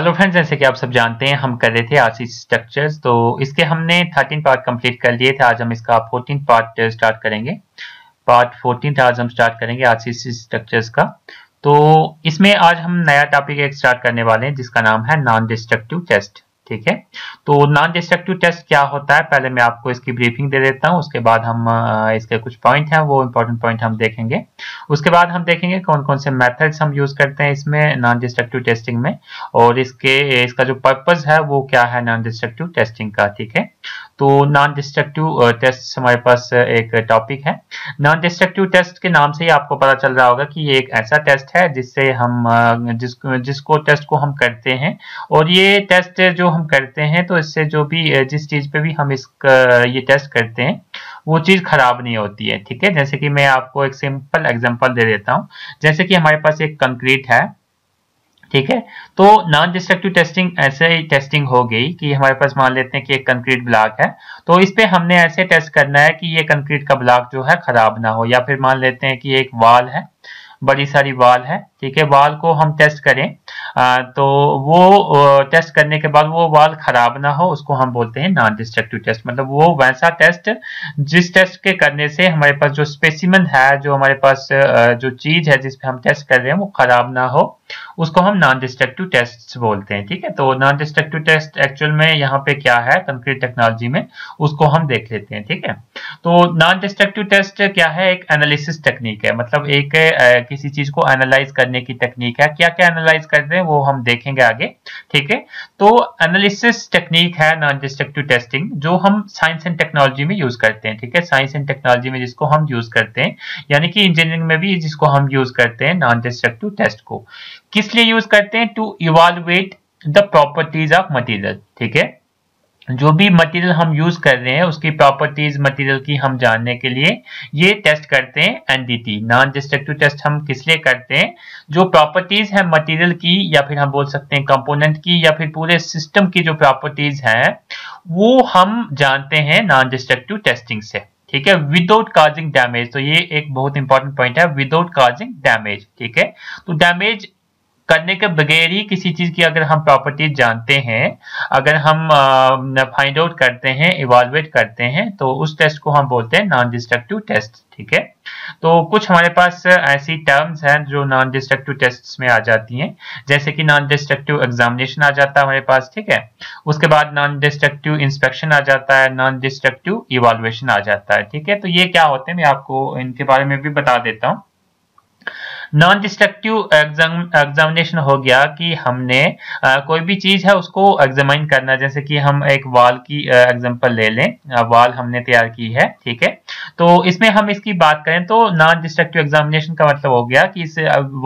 hello friends जैसे कि आप सब जानते हैं हम कर रहे थे आरसी स्ट्रक्चर्स तो इसके हमने 13 पार्ट कंप्लीट कर लिए थे आज हम इसका 14 पार्ट स्टार्ट करेंगे पार्ट 14 आज हम स्टार्ट करेंगे आरसी स्ट्रक्चर्स का तो इसमें आज हम नया टॉपिक एक स्टार्ट करने वाले हैं जिसका नाम है नॉन डिस्ट्रक्टिव टेस्ट ठीक है तो नॉन डिस्ट्रक्टिव टेस्ट क्या होता है पहले मैं आपको इसकी ब्रीफिंग दे देता हूँ उसके बाद हम इसके कुछ पॉइंट हैं वो इंपॉर्टेंट पॉइंट हम देखेंगे उसके बाद हम देखेंगे कौन कौन से मेथड्स हम यूज करते हैं इसमें नॉन डिस्ट्रक्टिव टेस्टिंग में और इसके इसका जो पर्पज है वो क्या है नॉन डिस्ट्रक्टिव टेस्टिंग का ठीक है तो नॉन डिस्ट्रक्टिव टेस्ट हमारे पास uh, एक टॉपिक है नॉन डिस्ट्रक्टिव टेस्ट के नाम से ही आपको पता चल रहा होगा कि ये एक ऐसा टेस्ट है जिससे हम uh, जिस, जिसको टेस्ट को हम करते हैं और ये टेस्ट जो हम करते हैं तो इससे जो भी uh, जिस चीज़ पे भी हम इस ये टेस्ट करते हैं वो चीज़ ख़राब नहीं होती है ठीक है जैसे कि मैं आपको एक सिंपल एग्जाम्पल दे देता हूँ जैसे कि हमारे पास एक कंक्रीट है ठीक है तो नॉन डिस्ट्रक्टिव टेस्टिंग ऐसे ही टेस्टिंग हो गई कि हमारे पास मान लेते हैं कि एक कंक्रीट ब्लॉक है तो इस पे हमने ऐसे टेस्ट करना है कि ये कंक्रीट का ब्लॉक जो है खराब ना हो या फिर मान लेते हैं कि एक वाल है बड़ी सारी वाल है ठीक है वाल को हम टेस्ट करें तो वो टेस्ट करने के बाद वो वाल खराब ना हो उसको हम बोलते हैं नॉन डिस्ट्रक्टिव टेस्ट मतलब वो वैसा टेस्ट जिस टेस्ट के करने से हमारे पास जो स्पेसिमन है जो हमारे पास जो चीज है जिसपे हम टेस्ट कर रहे हैं वो खराब ना हो उसको हम नॉन डिस्ट्रक्टिव टेस्ट बोलते हैं ठीक है तो नॉन डिस्ट्रक्टिव टेस्ट एक्चुअल में यहाँ पे क्या है कंक्रीट टेक्नोलॉजी में उसको हम देख लेते हैं ठीक है तो नॉन डिस्ट्रक्टिव टेस्ट क्या है एक एनालिसिस टेक्निक है मतलब एक किसी चीज को एनालाइज करने की टेक्निक है क्या क्या एनालाइज करते हैं में वो हम देखेंगे आगे ठीक है तो एनालिसिस टेक्निक है नॉन डिस्ट्रक्टिव टेस्टिंग जो हम साइंस एंड टेक्नोलॉजी में यूज करते हैं ठीक है साइंस एंड टेक्नोलॉजी में जिसको हम यूज करते हैं यानी कि इंजीनियरिंग में भी जिसको हम यूज करते हैं नॉन डिस्ट्रक्टिव टेस्ट को किस लिए यूज करते हैं to evaluate the properties of material ठीक है जो भी मटेरियल हम यूज कर रहे हैं उसकी प्रॉपर्टीज मटेरियल की हम जानने के लिए ये टेस्ट करते हैं एनडीटी नॉन डिस्ट्रक्टिव टेस्ट हम किस लिए करते हैं जो प्रॉपर्टीज है मटेरियल की या फिर हम बोल सकते हैं कंपोनेंट की या फिर पूरे सिस्टम की जो प्रॉपर्टीज है वो हम जानते हैं नॉन डिस्ट्रक्टिव टेस्टिंग से ठीक है विदाउट काजिंग डैमेज तो ये एक बहुत इंपॉर्टेंट पॉइंट है विदाउट काजिंग डैमेज ठीक है तो डैमेज करने के बगैर ही किसी चीज़ की अगर हम प्रॉपर्टीज जानते हैं अगर हम फाइंड आउट करते हैं इवालुएट करते हैं तो उस टेस्ट को हम बोलते हैं नॉन डिस्ट्रक्टिव टेस्ट ठीक है तो कुछ हमारे पास ऐसी टर्म्स हैं जो नॉन डिस्ट्रक्टिव टेस्ट में आ जाती हैं जैसे कि नॉन डिस्ट्रक्टिव एग्जामिनेशन आ जाता है हमारे पास ठीक है उसके बाद नॉन डिस्ट्रक्टिव इंस्पेक्शन आ जाता है नॉन डिस्ट्रक्टिव इवालुएशन आ जाता है ठीक है तो ये क्या होते हैं मैं आपको इनके बारे में भी बता देता हूँ नॉन डिस्ट्रक्टिव एग्जामिनेशन हो गया कि हमने आ, कोई भी चीज़ है उसको एग्जामिन करना जैसे कि हम एक वाल की एग्जाम्पल ले लें वाल हमने तैयार की है ठीक है तो इसमें हम इसकी बात करें तो नॉन डिस्ट्रक्टिव एग्जामिनेशन का मतलब हो गया कि इस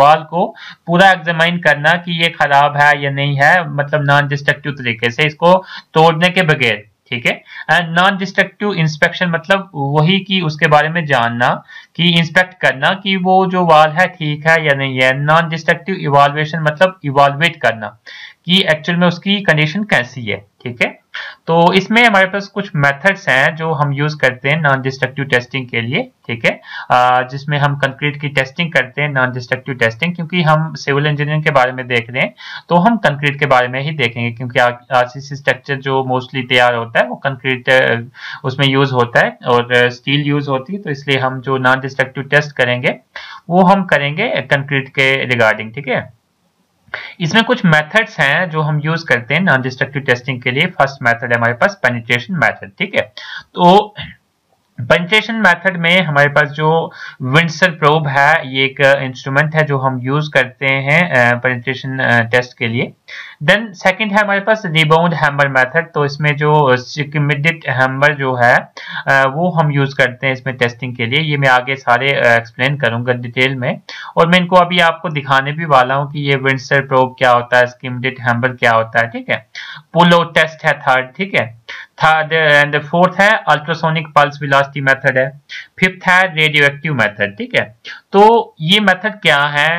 वाल को पूरा एग्जामिन करना कि ये खराब है या नहीं है मतलब नॉन डिस्ट्रक्टिव तरीके से इसको तोड़ने के बगैर ठीक है एंड नॉन डिस्ट्रक्टिव इंस्पेक्शन मतलब वही कि उसके बारे में जानना कि इंस्पेक्ट करना कि वो जो वाल है ठीक है या नहीं है नॉन डिस्ट्रक्टिव इवाल्युएशन मतलब इवाल्युएट करना कि एक्चुअल में उसकी कंडीशन कैसी है ठीक है तो इसमें हमारे पास कुछ मेथड्स हैं जो हम यूज करते हैं नॉन डिस्ट्रक्टिव टेस्टिंग के लिए ठीक है जिसमें हम कंक्रीट की टेस्टिंग करते हैं नॉन डिस्ट्रक्टिव टेस्टिंग क्योंकि हम सिविल इंजीनियरिंग के बारे में देख रहे हैं तो हम कंक्रीट के बारे में ही देखेंगे क्योंकि आरसीसी स्ट्रक्चर जो मोस्टली तैयार होता है वो कंक्रीट उसमें यूज होता है और स्टील यूज होती है तो इसलिए हम जो नॉन डिस्ट्रक्टिव टेस्ट करेंगे वो हम करेंगे कंक्रीट के रिगार्डिंग ठीक है इसमें कुछ मेथड्स हैं जो हम यूज करते हैं नॉन डिस्ट्रक्टिव टेस्टिंग के लिए फर्स्ट मेथड है हमारे पास पेनिट्रेशन मेथड ठीक है तो पेनिट्रेशन मेथड में हमारे पास जो विंडसर प्रोब है ये एक इंस्ट्रूमेंट है जो हम यूज करते हैं पेनिट्रेशन टेस्ट के लिए देन सेकंड है हमारे पास रिबाउंड हैमर मेथड तो इसमें जो मिडिट हैमर जो है वो हम यूज़ करते हैं इसमें टेस्टिंग के लिए ये मैं आगे सारे एक्सप्लेन करूंगा डिटेल में और मैं इनको अभी आपको दिखाने भी वाला हूँ कि ये विंसर प्रोब क्या होता है स्किमडिट हैमर क्या होता है ठीक है पुलो टेस्ट है थर्ड ठीक है थर्ड एंड फोर्थ है अल्ट्रासोनिक पल्स विलासिटी मेथड है फिफ्थ है रेडियो एक्टिव मैथड ठीक है तो ये मेथड क्या है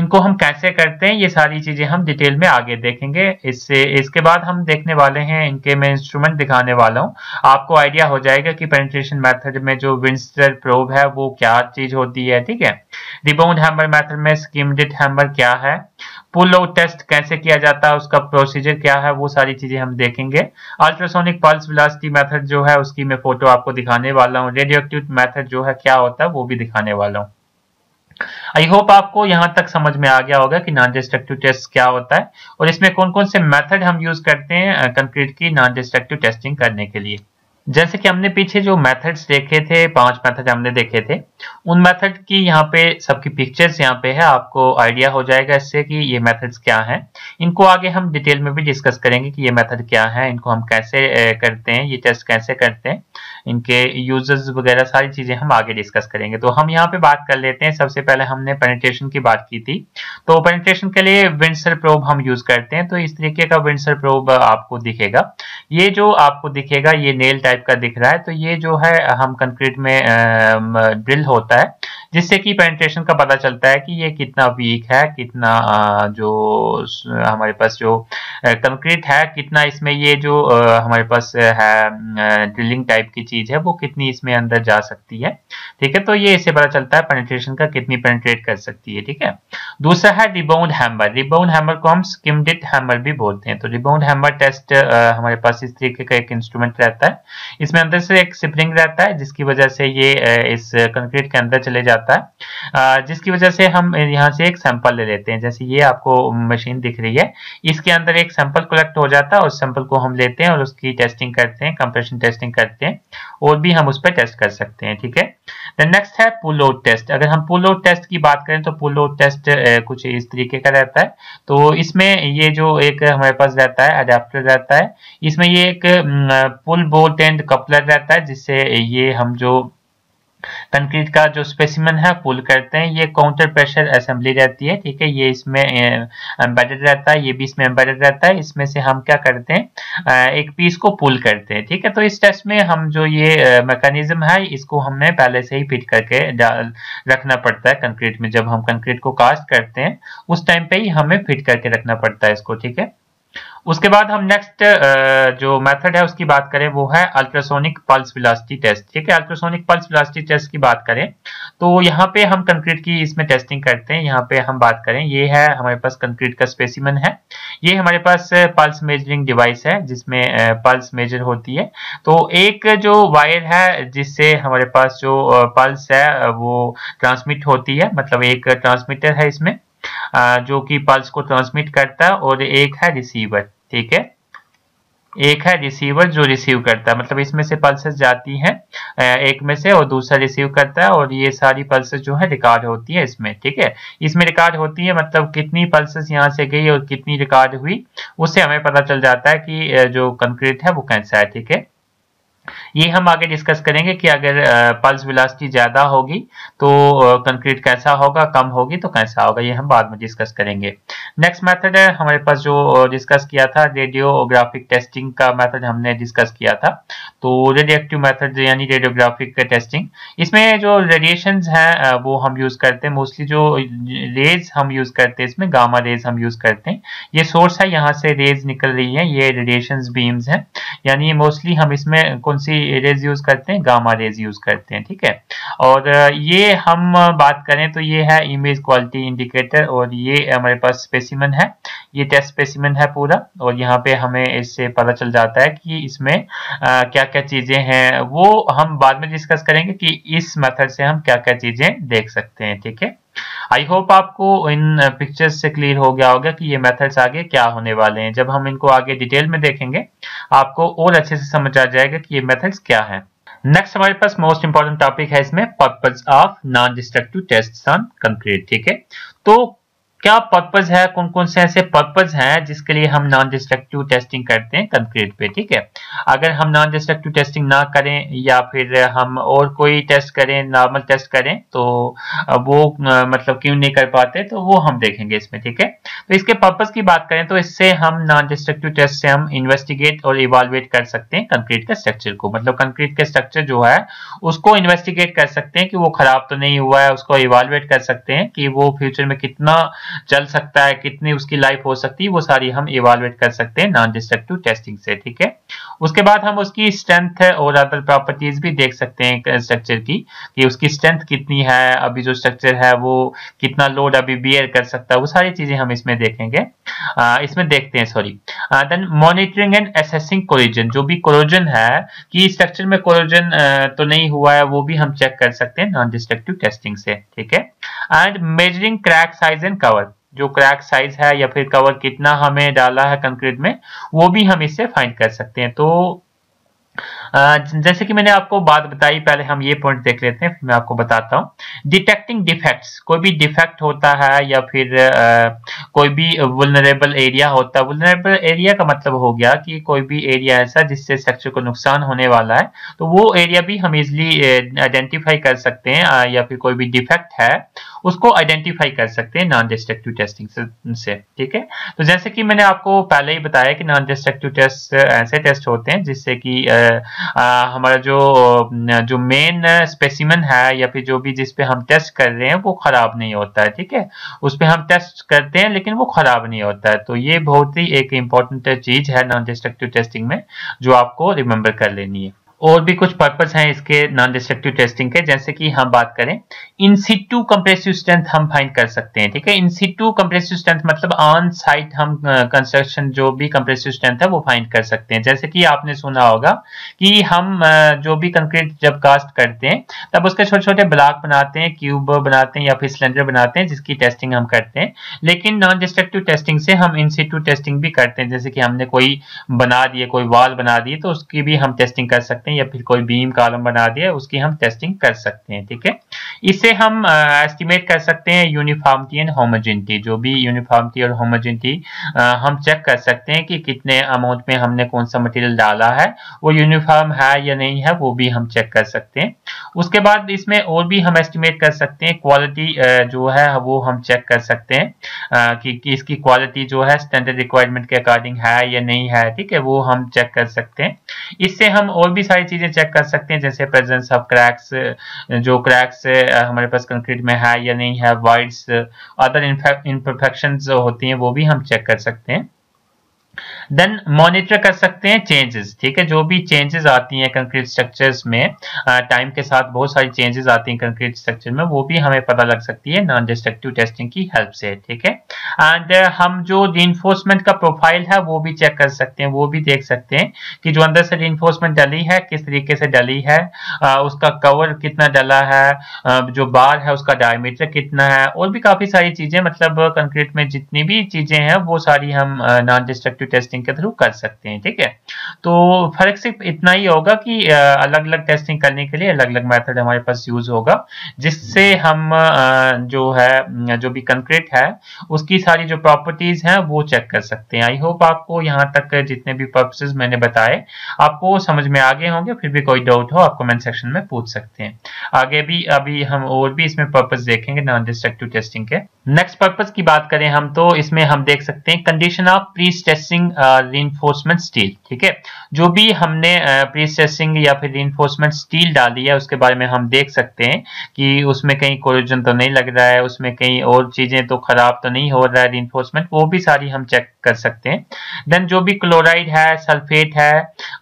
इनको हम कैसे करते हैं ये सारी चीज़ें हम डिटेल में आगे देखेंगे इससे इसके बाद हम देखने वाले हैं इनके मैं इंस्ट्रूमेंट दिखाने वाला हूँ आपको आइडिया हो जाएगा कि पेनिट्रेशन मेथड में जो विंस्टर प्रोब है वो क्या चीज़ होती है ठीक है रिबाउंड हैमर मैथड में स्कीमडिट हैमर क्या है पुल आउट टेस्ट कैसे किया जाता है उसका प्रोसीजर क्या है वो सारी चीज़ें हम देखेंगे अल्ट्रासोनिक पल्स विलासिटी मेथड जो है उसकी मैं फोटो आपको दिखाने वाला हूँ रेडियो मेथड जो है क्या होता है वो भी दिखाने वाला हूँ आई होप आपको यहां तक समझ में आ गया होगा कि नॉन डिस्ट्रक्टिव टेस्ट क्या होता है और इसमें कौन कौन से मेथड हम यूज करते हैं कंक्रीट की नॉन डिस्ट्रक्टिव टेस्टिंग करने के लिए जैसे कि हमने पीछे जो मेथड्स देखे थे पांच मेथड हमने देखे थे उन मेथड की यहाँ पे सबकी पिक्चर्स यहाँ पे है आपको आइडिया हो जाएगा इससे कि ये मेथड्स क्या हैं इनको आगे हम डिटेल में भी डिस्कस करेंगे कि ये मेथड क्या है इनको हम कैसे करते हैं ये टेस्ट कैसे करते हैं इनके यूजर्स वगैरह सारी चीज़ें हम आगे डिस्कस करेंगे तो हम यहाँ पे बात कर लेते हैं सबसे पहले हमने पेनिट्रेशन की बात की थी तो पेनिट्रेशन के लिए विंसर प्रोब हम यूज़ करते हैं तो इस तरीके का विंसर प्रोब आपको दिखेगा ये जो आपको दिखेगा ये नेल टाइप का दिख रहा है तो ये जो है हम कंक्रीट में ड्रिल होता है जिससे कि पेंट्रेशन का पता चलता है कि ये कितना वीक है कितना जो हमारे पास जो कंक्रीट है कितना इसमें ये जो हमारे पास है ड्रिलिंग टाइप की चीज़ है वो कितनी इसमें अंदर जा सकती है ठीक है तो ये इससे पता चलता है पेंट्रेशन का कितनी पेंट्रेट कर सकती है ठीक है दूसरा है रिबाउंड हैमर रिबाउंड हैमर को हम स्किमडिट हैमर भी बोलते हैं तो रिबाउंड हैमर टेस्ट हमारे पास इस तरीके का एक इंस्ट्रूमेंट रहता है इसमें अंदर से एक स्प्रिंग रहता है जिसकी वजह से ये इस कंक्रीट के अंदर चले जाते जाता है जिसकी वजह से हम यहाँ से एक सैंपल ले लेते हैं जैसे ये आपको मशीन दिख रही है इसके अंदर एक सैंपल कलेक्ट हो जाता है उस सैंपल को हम लेते हैं और उसकी टेस्टिंग करते हैं कंप्रेशन टेस्टिंग करते हैं और भी हम उस पर टेस्ट कर सकते हैं ठीक है देन नेक्स्ट है पुल आउट टेस्ट अगर हम पुल आउट टेस्ट की बात करें तो पुल आउट टेस्ट कुछ इस तरीके का रहता है तो इसमें ये जो एक हमारे पास रहता है अडेप्टर रहता है इसमें ये एक पुल बोल्ट एंड कपलर रहता है जिससे ये हम जो कंक्रीट का जो स्पेसिमन है पुल करते हैं ये काउंटर प्रेशर असेंबली रहती है ठीक है ये इसमें एम्बेडेड रहता है ये भी इसमें एम्बेडेड रहता है इसमें से हम क्या करते हैं एक पीस को पुल करते हैं ठीक है तो इस टेस्ट में हम जो ये मैकेनिज्म है इसको हमने पहले से ही फिट करके रखना पड़ता है कंक्रीट में जब हम कंक्रीट को कास्ट करते हैं उस टाइम पे ही हमें फिट करके रखना पड़ता है इसको ठीक है उसके बाद हम नेक्स्ट uh, जो मेथड है उसकी बात करें वो है अल्ट्रासोनिक पल्स विलासिटी टेस्ट ठीक है अल्ट्रासोनिक पल्स विलासिटी टेस्ट की बात करें तो यहाँ पे हम कंक्रीट की इसमें टेस्टिंग करते हैं यहाँ पे हम बात करें ये है हमारे पास कंक्रीट का स्पेसिमन है ये हमारे पास पल्स मेजरिंग डिवाइस है जिसमें पल्स uh, मेजर होती है तो एक जो वायर है जिससे हमारे पास जो पल्स uh, है वो ट्रांसमिट होती है मतलब एक ट्रांसमीटर है इसमें जो कि पल्स को ट्रांसमिट करता है और एक है रिसीवर ठीक है एक है रिसीवर जो रिसीव करता है मतलब इसमें से पल्सेस जाती हैं एक में से और दूसरा रिसीव करता है और ये सारी पल्सेस जो है रिकॉर्ड होती है इसमें ठीक है इसमें रिकॉर्ड होती है मतलब कितनी पल्सेस यहाँ से गई और कितनी रिकॉर्ड हुई उससे हमें पता चल जाता है कि जो कंक्रीट है वो कैसा है ठीक है ये हम आगे डिस्कस करेंगे कि अगर पल्स वेलोसिटी ज़्यादा होगी तो कंक्रीट कैसा होगा कम होगी तो कैसा होगा ये हम बाद में डिस्कस करेंगे नेक्स्ट मेथड है हमारे पास जो डिस्कस किया था रेडियोग्राफिक टेस्टिंग का मेथड हमने डिस्कस किया था तो एक्टिव मैथड यानी रेडियोग्राफिक टेस्टिंग इसमें जो रेडिएशन हैं वो हम यूज़ करते हैं मोस्टली जो रेज हम यूज़ करते हैं इसमें गामा रेज हम यूज़ करते हैं ये सोर्स है यहाँ से रेज निकल रही है ये रेडिएशन बीम्स हैं यानी मोस्टली हम इसमें कौन सी रेज यूज करते हैं गामा रेज यूज करते हैं ठीक है और ये हम बात करें तो ये है इमेज क्वालिटी इंडिकेटर और ये हमारे पास स्पेसिमन है ये टेस्ट स्पेसिमन है पूरा और यहाँ पे हमें इससे पता चल जाता है कि इसमें आ, क्या क्या चीजें हैं वो हम बाद में डिस्कस करेंगे कि इस मेथड से हम क्या क्या चीजें देख सकते हैं ठीक है आई होप आपको इन पिक्चर्स से क्लियर हो गया होगा कि ये मेथड्स आगे क्या होने वाले हैं जब हम इनको आगे डिटेल में देखेंगे आपको और अच्छे से समझ आ जाएगा कि ये मेथड्स क्या है नेक्स्ट हमारे पास मोस्ट इंपॉर्टेंट टॉपिक है इसमें purpose of non destructive test on concrete ठीक है तो क्या पर्पज है कौन कौन से ऐसे पर्पज हैं जिसके लिए हम नॉन डिस्ट्रक्टिव टेस्टिंग करते हैं कंक्रीट पे ठीक है अगर हम नॉन डिस्ट्रक्टिव टेस्टिंग ना करें या फिर हम और कोई टेस्ट करें नॉर्मल टेस्ट करें तो वो मतलब क्यों नहीं कर पाते तो वो हम देखेंगे इसमें ठीक है तो इसके पर्पज की बात करें तो इससे हम नॉन डिस्ट्रक्टिव टेस्ट से हम इन्वेस्टिगेट और इवालुएट कर सकते हैं कंक्रीट के स्ट्रक्चर को मतलब कंक्रीट के स्ट्रक्चर जो है उसको इन्वेस्टिगेट कर सकते हैं कि वो खराब तो नहीं हुआ है उसको इवालुएट कर सकते हैं कि वो फ्यूचर में कितना चल सकता है कितनी उसकी लाइफ हो सकती है वो सारी हम इवेलुएट कर सकते हैं नॉन डिस्ट्रक्टिव टेस्टिंग से ठीक है उसके बाद हम उसकी स्ट्रेंथ और अदर प्रॉपर्टीज भी देख सकते हैं स्ट्रक्चर की कि उसकी स्ट्रेंथ कितनी है अभी जो स्ट्रक्चर है वो कितना लोड अभी बियर कर सकता है वो सारी चीजें हम इसमें देखेंगे आ, इसमें देखते हैं sorry then monitoring and assessing collision जो भी कोलोजन है कि स्ट्रक्चर में कोलोजन तो नहीं हुआ है वो भी हम चेक कर सकते हैं नॉन डिस्ट्रक्टिव टेस्टिंग से ठीक है and measuring crack size and cover जो क्रैक साइज है या फिर कवर कितना हमें डाला है कंक्रीट में वो भी हम इससे फाइंड कर सकते हैं तो जैसे कि मैंने आपको बात बताई पहले हम ये पॉइंट देख लेते हैं मैं आपको बताता हूँ डिटेक्टिंग डिफेक्ट्स कोई भी डिफेक्ट होता है या फिर कोई भी वुलनरेबल एरिया होता है वुलनरेबल एरिया का मतलब हो गया कि कोई भी एरिया ऐसा जिससे स्ट्रक्चर को नुकसान होने वाला है तो वो एरिया भी हम इजिली आइडेंटिफाई कर सकते हैं या फिर कोई भी डिफेक्ट है उसको आइडेंटिफाई कर सकते हैं नॉन डिस्ट्रक्टिव टेस्टिंग से ठीक है तो जैसे कि मैंने आपको पहले ही बताया कि नॉन डिस्ट्रक्टिव टेस्ट ऐसे टेस्ट होते हैं जिससे कि हमारा जो जो मेन स्पेसिमन है या फिर जो भी जिस पे हम टेस्ट कर रहे हैं वो ख़राब नहीं होता है ठीक है उस पर हम टेस्ट करते हैं लेकिन वो ख़राब नहीं होता है तो ये बहुत ही एक इंपॉर्टेंट चीज़ है नॉन डिस्ट्रक्टिव टेस्टिंग में जो आपको रिमेंबर कर लेनी है और भी कुछ पर्पज हैं इसके नॉन डिस्ट्रक्टिव टेस्टिंग के जैसे कि हम बात करें इन सीटू कंप्रेसिव स्ट्रेंथ हम फाइंड कर सकते हैं ठीक है इन सीटू कंप्रेसिव स्ट्रेंथ मतलब ऑन साइट हम कंस्ट्रक्शन जो भी कंप्रेसिव स्ट्रेंथ है वो फाइंड कर सकते हैं जैसे कि आपने सुना होगा कि हम जो भी कंक्रीट जब कास्ट करते हैं तब उसके छोटे छोटे ब्लॉक बनाते हैं क्यूब बनाते हैं या फिर सिलेंडर बनाते हैं जिसकी टेस्टिंग हम करते हैं लेकिन नॉन डिस्ट्रक्टिव टेस्टिंग से हम इन सीटू टेस्टिंग भी करते हैं जैसे कि हमने कोई बना दिए कोई वॉल बना दिए तो उसकी भी हम टेस्टिंग कर सकते हैं हैं या फिर कोई बीम कॉलम बना दिया है उसकी हम टेस्टिंग कर सकते हैं ठीक है इससे हम एस्टिमेट कर सकते हैं यूनिफॉर्मिटी एंड होमोजेनिटी जो भी यूनिफॉर्मिटी और होमोजेनिटी हम चेक कर सकते हैं कि कितने अमाउंट में हमने कौन सा मटेरियल डाला है वो यूनिफॉर्म है या नहीं है वो भी हम चेक कर सकते हैं उसके बाद इसमें और भी हम एस्टिमेट कर सकते हैं क्वालिटी जो है वो हम चेक कर सकते हैं कि, कि इसकी क्वालिटी जो है स्टैंडर्ड रिक्वायरमेंट के अकॉर्डिंग है या नहीं है ठीक है वो हम चेक कर सकते हैं इससे हम और भी सारी सारी चीज़ें चेक कर सकते हैं जैसे प्रेजेंस ऑफ क्रैक्स जो क्रैक्स हमारे पास कंक्रीट में है या नहीं है वाइड्स अदर इम्परफेक्शन होती हैं वो भी हम चेक कर सकते हैं देन मॉनिटर कर सकते हैं चेंजेस ठीक है जो भी चेंजेस आती हैं कंक्रीट स्ट्रक्चर्स में टाइम के साथ बहुत सारी चेंजेस आती हैं कंक्रीट स्ट्रक्चर में वो भी हमें पता लग सकती है नॉन डिस्ट्रक्टिव टेस्टिंग की हेल्प से ठीक है एंड हम जो रीइंफोर्समेंट का प्रोफाइल है वो भी चेक कर सकते हैं वो भी देख सकते हैं कि जो अंदर से रीइंफोर्समेंट डली है किस तरीके से डली है उसका कवर कितना डला है जो बार है उसका डायमीटर कितना है और भी काफी सारी चीजें मतलब कंक्रीट में जितनी भी चीजें हैं वो सारी हम नॉन डिस्ट्रक्टिव डिस्क्रिप्टिव टेस्टिंग के थ्रू कर सकते हैं ठीक है तो फर्क सिर्फ इतना ही होगा कि अलग अलग टेस्टिंग करने के लिए अलग अलग मेथड हमारे पास यूज होगा जिससे हम जो है जो भी कंक्रीट है उसकी सारी जो प्रॉपर्टीज हैं वो चेक कर सकते हैं आई होप आपको यहाँ तक जितने भी पर्पसेज मैंने बताए आपको समझ में आगे होंगे फिर भी कोई डाउट हो आप कमेंट सेक्शन में पूछ सकते हैं आगे भी अभी हम और भी इसमें पर्पज देखेंगे नॉन डिस्ट्रक्टिव टेस्टिंग के नेक्स्ट पर्पज की बात करें हम तो इसमें हम देख सकते हैं condition of pre testing prestressing reinforcement steel ठीक है जो भी हमने प्रीसेसिंग uh, या फिर रिइंफोर्समेंट स्टील डाली है उसके बारे में हम देख सकते हैं कि उसमें कहीं कोरोजन तो नहीं लग रहा है उसमें कहीं और चीज़ें तो खराब तो नहीं हो रहा है रिइंफोर्समेंट वो भी सारी हम चेक कर सकते हैं देन जो भी क्लोराइड है सल्फेट है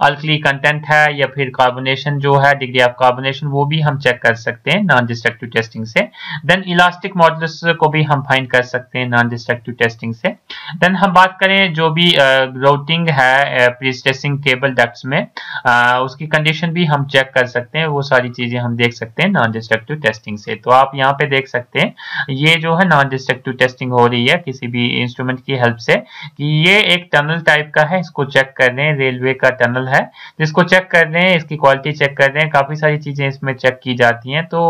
अल्कली कंटेंट है या फिर कार्बोनेशन जो है डिग्री ऑफ कार्बोनेशन वो भी हम चेक कर सकते हैं नॉन डिस्ट्रक्टिव टेस्टिंग से देन इलास्टिक मॉडल को भी हम फाइंड कर सकते हैं नॉन डिस्ट्रक्टिव टेस्टिंग से देन हम बात करें जो भी ग्रोटिंग uh, है प्रीज टेस्टिंग केबल डक्ट्स में uh, उसकी कंडीशन भी हम चेक कर सकते हैं वो सारी चीजें हम देख सकते हैं नॉन डिस्ट्रक्टिव टेस्टिंग से तो आप यहाँ पे देख सकते हैं ये जो है नॉन डिस्ट्रक्टिव टेस्टिंग हो रही है किसी भी इंस्ट्रूमेंट की हेल्प से ये एक टनल टाइप का है इसको चेक कर रहे हैं रेलवे का टनल है जिसको चेक कर रहे हैं इसकी क्वालिटी चेक कर रहे हैं काफ़ी सारी चीज़ें इसमें चेक की जाती हैं तो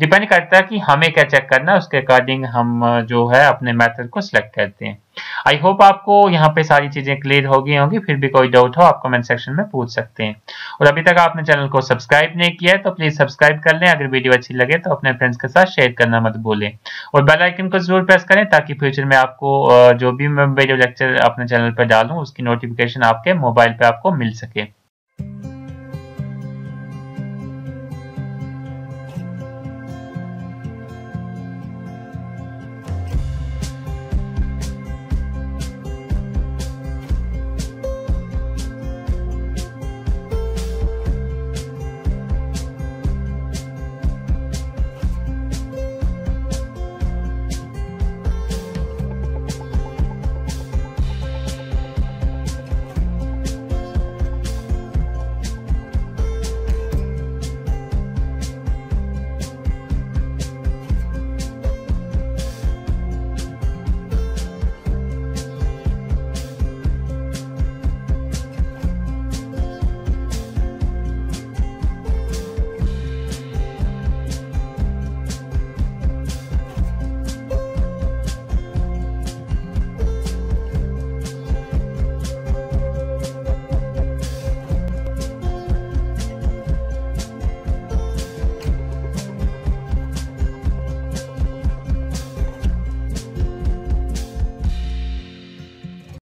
डिपेंड करता है कि हमें क्या चेक करना है उसके अकॉर्डिंग हम जो है अपने मैथड को सिलेक्ट करते हैं आई होप आपको यहाँ पे सारी चीज़ें क्लियर हो गई होंगी फिर भी कोई डाउट हो आप कमेंट सेक्शन में पूछ सकते हैं और अभी तक आपने चैनल को सब्सक्राइब नहीं किया है तो प्लीज़ सब्सक्राइब कर लें अगर वीडियो अच्छी लगे तो अपने फ्रेंड्स के साथ शेयर करना मत भूलें और बेल आइकन को जरूर प्रेस करें ताकि फ्यूचर में आपको जो भी मैं वीडियो लेक्चर अपने चैनल पर डालू उसकी नोटिफिकेशन आपके मोबाइल पर आपको मिल सके